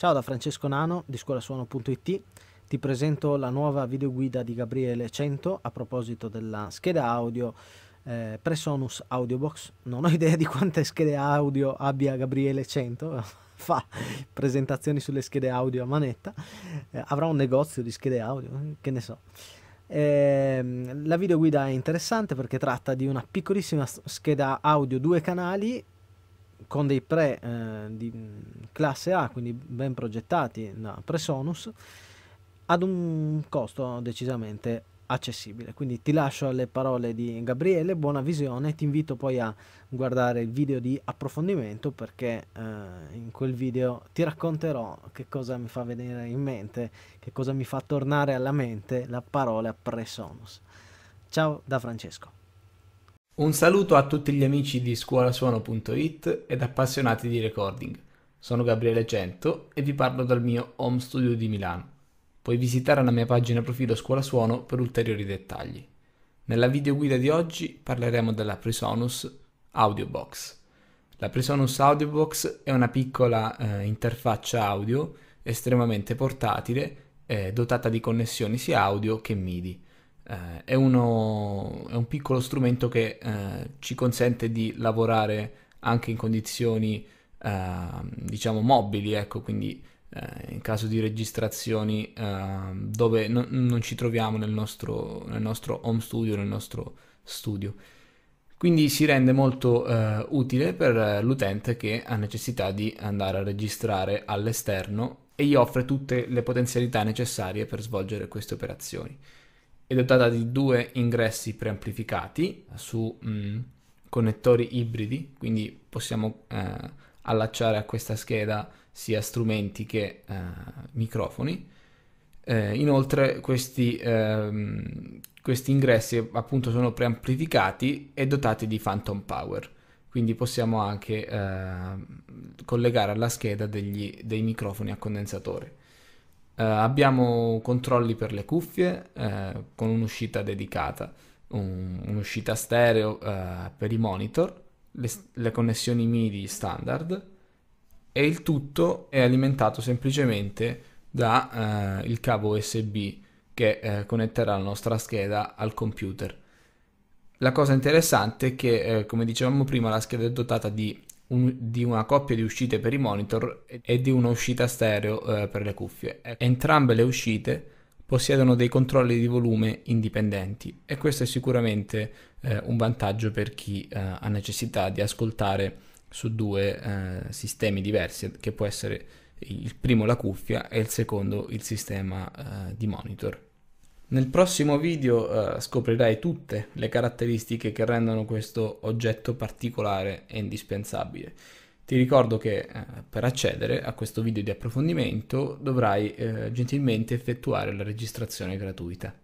Ciao da Francesco Nano di scuolasuono.it, ti presento la nuova videoguida di Gabriele 100 a proposito della scheda audio eh, Presonus Audiobox. Non ho idea di quante schede audio abbia Gabriele 100, fa presentazioni sulle schede audio a manetta, eh, avrà un negozio di schede audio, eh, che ne so. Eh, la videoguida è interessante perché tratta di una piccolissima scheda audio due canali con dei pre eh, di mm, classe A, quindi ben progettati da Presonus, ad un costo decisamente accessibile. Quindi ti lascio alle parole di Gabriele, buona visione, ti invito poi a guardare il video di approfondimento perché eh, in quel video ti racconterò che cosa mi fa venire in mente, che cosa mi fa tornare alla mente la parola presonus. Ciao da Francesco. Un saluto a tutti gli amici di scuolasuono.it ed appassionati di recording. Sono Gabriele Cento e vi parlo dal mio home studio di Milano. Puoi visitare la mia pagina profilo Scuola Suono per ulteriori dettagli. Nella videoguida di oggi parleremo della Presonus Audiobox. La Presonus Audiobox è una piccola eh, interfaccia audio estremamente portatile eh, dotata di connessioni sia audio che MIDI eh, è, uno, è, un piccolo strumento che eh, ci consente di lavorare anche in condizioni ehm, diciamo mobili, ecco, quindi eh, in caso di registrazioni ehm, dove no, non ci troviamo nel nostro, nel nostro home studio, nel nostro studio quindi si rende molto eh, utile per l'utente che ha necessità di andare a registrare all'esterno e gli offre tutte le potenzialità necessarie per svolgere queste operazioni è dotata di due ingressi preamplificati su mh, mm, connettori ibridi, quindi possiamo eh, allacciare a questa scheda sia strumenti che eh, microfoni. Eh, inoltre questi, ehm, questi ingressi appunto sono preamplificati e dotati di phantom power, quindi possiamo anche eh, collegare alla scheda degli, dei microfoni a condensatore. Uh, abbiamo controlli per le cuffie uh, con un'uscita dedicata, un, un'uscita stereo uh, per i monitor, le, le, connessioni MIDI standard e il tutto è alimentato semplicemente dal cavo USB che connetterà la nostra scheda al computer. La cosa interessante è che, come dicevamo prima, la scheda è dotata di un, di una coppia di uscite per i monitor e di una uscita stereo eh, per le cuffie. Ecco, entrambe le uscite possiedono dei controlli di volume indipendenti e questo è sicuramente eh, un vantaggio per chi eh, ha necessità di ascoltare su due eh, sistemi diversi, che può essere il primo la cuffia e il secondo il sistema eh, di monitor. Nel prossimo video eh, scoprirai tutte le caratteristiche che rendono questo oggetto particolare e indispensabile. Ti ricordo che eh, per accedere a questo video di approfondimento dovrai eh, gentilmente effettuare la registrazione gratuita.